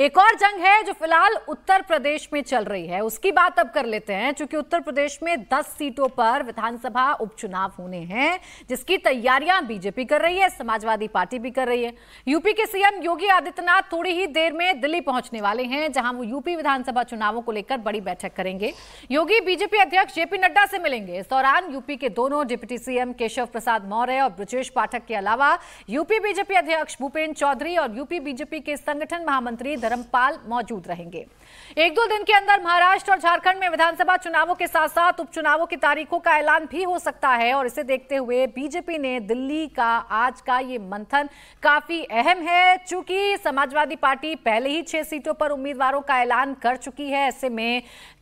एक और जंग है जो फिलहाल उत्तर प्रदेश में चल रही है उसकी बात अब कर लेते हैं क्योंकि उत्तर प्रदेश में 10 सीटों पर विधानसभा उपचुनाव होने हैं जिसकी तैयारियां बीजेपी कर रही है समाजवादी पार्टी भी कर रही है यूपी के सीएम योगी आदित्यनाथ थोड़ी ही देर में दिल्ली पहुंचने वाले हैं जहां वो यूपी विधानसभा चुनावों को लेकर बड़ी बैठक करेंगे योगी बीजेपी अध्यक्ष जेपी नड्डा से मिलेंगे इस दौरान यूपी के दोनों डिप्टी सीएम केशव प्रसाद मौर्य और ब्रजेश पाठक के अलावा यूपी बीजेपी अध्यक्ष भूपेन्द्र चौधरी और यूपी बीजेपी के संगठन महामंत्री धर्मपाल मौजूद रहेंगे एक दो दिन के अंदर महाराष्ट्र और झारखंड में विधानसभा चुनावों के साथ साथ उपचुनावों की तारीखों का ऐलान भी हो सकता है और इसे देखते हुए बीजेपी ने दिल्ली का आज का ये मंथन काफी अहम है चूंकि समाजवादी पार्टी पहले ही छह सीटों पर उम्मीदवारों का ऐलान कर चुकी है ऐसे में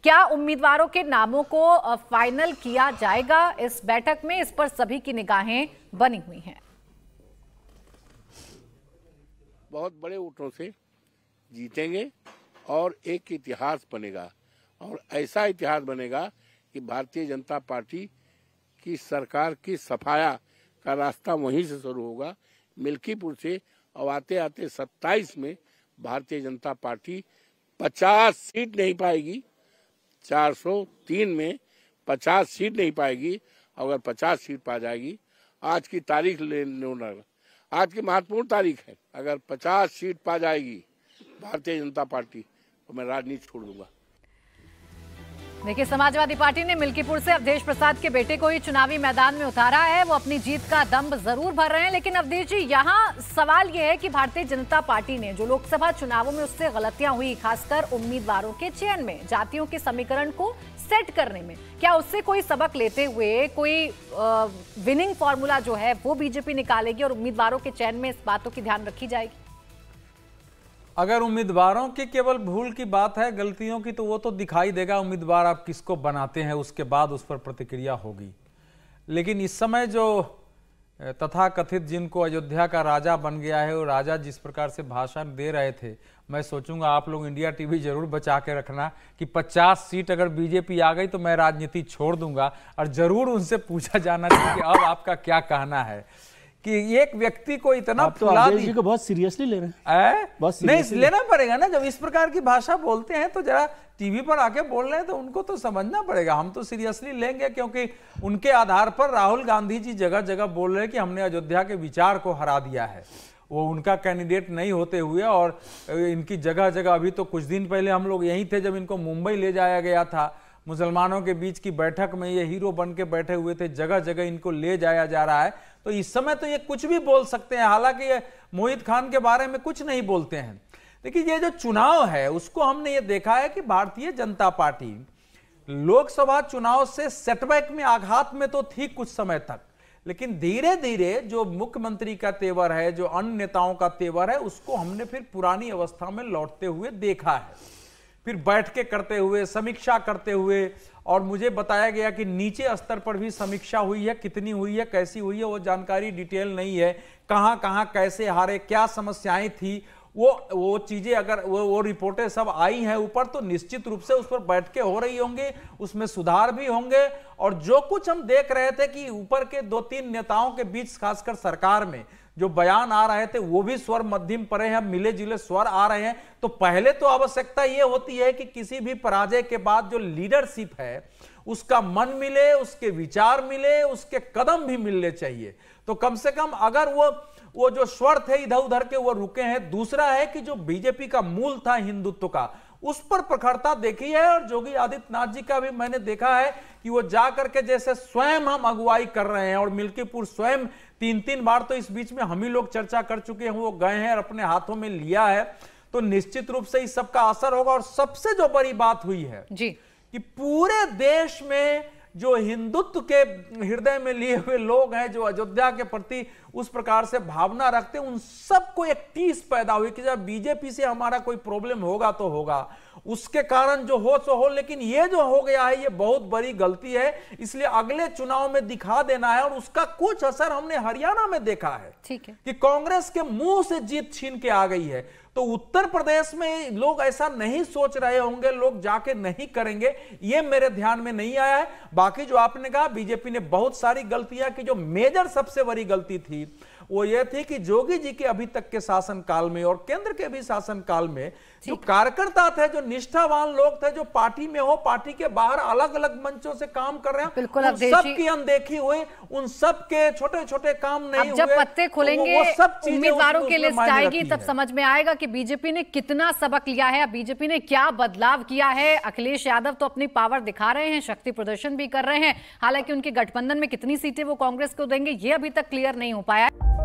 क्या उम्मीदवारों के नामों को फाइनल किया जाएगा इस बैठक में इस पर सभी की निगाहें बनी हुई हैं बहुत बड़े वोटों से जीतेंगे और एक इतिहास बनेगा और ऐसा इतिहास बनेगा कि भारतीय जनता पार्टी की सरकार की सफाया का रास्ता वहीं से शुरू होगा मिल्कीपुर से और आते आते 27 में भारतीय जनता पार्टी 50 सीट नहीं पाएगी 403 में 50 सीट नहीं पाएगी अगर 50 सीट पा जाएगी आज की तारीख ले आज की महत्वपूर्ण तारीख है अगर 50 सीट पा जाएगी भारतीय जनता पार्टी तो मैं राजनीति छोड़ दूंगा देखिए समाजवादी पार्टी ने मिल्कीपुर से अवधेश प्रसाद के बेटे को ही चुनावी मैदान में उतारा है वो अपनी जीत का दम्ब जरूर भर रहे हैं लेकिन अवधेश जी यहाँ सवाल यह है कि भारतीय जनता पार्टी ने जो लोकसभा चुनावों में उससे गलतियां हुई खासकर उम्मीदवारों के चयन में जातियों के समीकरण को सेट करने में क्या उससे कोई सबक लेते हुए कोई विनिंग फॉर्मूला जो है वो बीजेपी निकालेगी और उम्मीदवारों के चयन में इस बातों की ध्यान रखी जाएगी अगर उम्मीदवारों के केवल भूल की बात है गलतियों की तो वो तो दिखाई देगा उम्मीदवार आप किसको बनाते हैं उसके बाद उस पर प्रतिक्रिया होगी लेकिन इस समय जो तथा कथित जिनको अयोध्या का राजा बन गया है और राजा जिस प्रकार से भाषण दे रहे थे मैं सोचूंगा आप लोग इंडिया टीवी जरूर बचा के रखना कि 50 सीट अगर बीजेपी आ गई तो मैं राजनीति छोड़ दूंगा और जरूर उनसे पूछा जाना चाहिए कि अब आपका क्या कहना है कि एक व्यक्ति को इतना आप तो फुला दी। जी को बहुत सीरियसली ले रहे हैं बहुत नहीं लेना पड़ेगा ना जब इस प्रकार की भाषा बोलते हैं तो जरा टीवी पर आके बोल रहे हैं तो उनको तो समझना पड़ेगा हम तो सीरियसली लेंगे क्योंकि उनके आधार पर राहुल गांधी जी जगह जगह बोल रहे हैं कि हमने अयोध्या के विचार को हरा दिया है वो उनका कैंडिडेट नहीं होते हुए और इनकी जगह जगह अभी तो कुछ दिन पहले हम लोग यहीं थे जब इनको मुंबई ले जाया गया था मुसलमानों के बीच की बैठक में ये हीरो बन के बैठे हुए थे जगह जगह इनको ले जाया जा रहा है तो इस समय तो ये कुछ भी बोल सकते हैं हालांकि ये मोहित खान के बारे में कुछ नहीं बोलते हैं देखिए ये जो चुनाव है उसको हमने ये देखा है कि भारतीय जनता पार्टी लोकसभा चुनाव से सेटबैक में आघात में तो थी कुछ समय तक लेकिन धीरे धीरे जो मुख्यमंत्री का तेवर है जो अन्य नेताओं का तेवर है उसको हमने फिर पुरानी अवस्था में लौटते हुए देखा है फिर बैठ के करते हुए समीक्षा करते हुए और मुझे बताया गया कि नीचे स्तर पर भी समीक्षा हुई है कितनी हुई है कैसी हुई है वो जानकारी डिटेल नहीं है कहाँ कहाँ कैसे हारे क्या समस्याएं थी वो वो चीज़ें अगर वो वो रिपोर्टें सब आई हैं ऊपर तो निश्चित रूप से उस पर बैठ के हो रही होंगी उसमें सुधार भी होंगे और जो कुछ हम देख रहे थे कि ऊपर के दो तीन नेताओं के बीच खासकर सरकार में जो बयान आ रहे थे वो भी स्वर मध्यम परे हैं मिले जुले स्वर आ रहे हैं तो पहले तो आवश्यकता ये होती है कि किसी भी पराजय के बाद जो लीडरशिप है उसका मन मिले उसके विचार मिले उसके कदम भी मिलने चाहिए तो कम से कम अगर वो वो जो स्वर थे इधर उधर के वो रुके हैं दूसरा है कि जो बीजेपी का मूल था हिंदुत्व का उस पर प्रखरता देखी है और योगी आदित्यनाथ जी का भी मैंने देखा है कि वो जा करके जैसे स्वयं हम अगुवाई कर रहे हैं और मिल्कीपुर स्वयं तीन तीन बार तो इस बीच में हम ही लोग चर्चा कर चुके हैं वो गए हैं और अपने हाथों में लिया है तो निश्चित रूप से इस सबका असर होगा और सबसे जो बड़ी बात हुई है जी कि पूरे देश में जो हिंदुत्व के हृदय में लिए हुए लोग हैं जो अयोध्या के प्रति उस प्रकार से भावना रखते उन सबको एक टीस पैदा हुई कि जब बीजेपी से हमारा कोई प्रॉब्लम होगा तो होगा उसके कारण जो हो सो हो लेकिन ये जो हो गया है ये बहुत बड़ी गलती है इसलिए अगले चुनाव में दिखा देना है और उसका कुछ असर हमने हरियाणा में देखा है ठीक है कि कांग्रेस के मुंह से जीत छीन के आ गई है तो उत्तर प्रदेश में लोग ऐसा नहीं सोच रहे होंगे लोग जाके नहीं करेंगे ये मेरे ध्यान में नहीं आया है बाकी जो आपने कहा बीजेपी ने बहुत सारी गलतियां की जो मेजर सबसे बड़ी गलती थी वो ये थी कि जोगी जी के अभी तक के शासन काल में और केंद्र के भी शासन काल में जो कार्यकर्ता थे जो निष्ठावान लोग थे जो पार्टी में हो पार्टी के बाहर अलग अलग मंचों से काम कर रहे हैं उन सब की अनदेखी हुई उन सब के छोटे छोटे काम नहीं हुए जब पत्ते तो खुलेंगे सब उम्मीदवारों के लिस्ट आएगी तब समझ में आएगा कि बीजेपी ने कितना सबक लिया है बीजेपी ने क्या बदलाव किया है अखिलेश यादव तो अपनी पावर दिखा रहे हैं शक्ति प्रदर्शन भी कर रहे हैं हालांकि उनके गठबंधन में कितनी सीटें वो कांग्रेस को देंगे ये अभी तक क्लियर नहीं हो पाया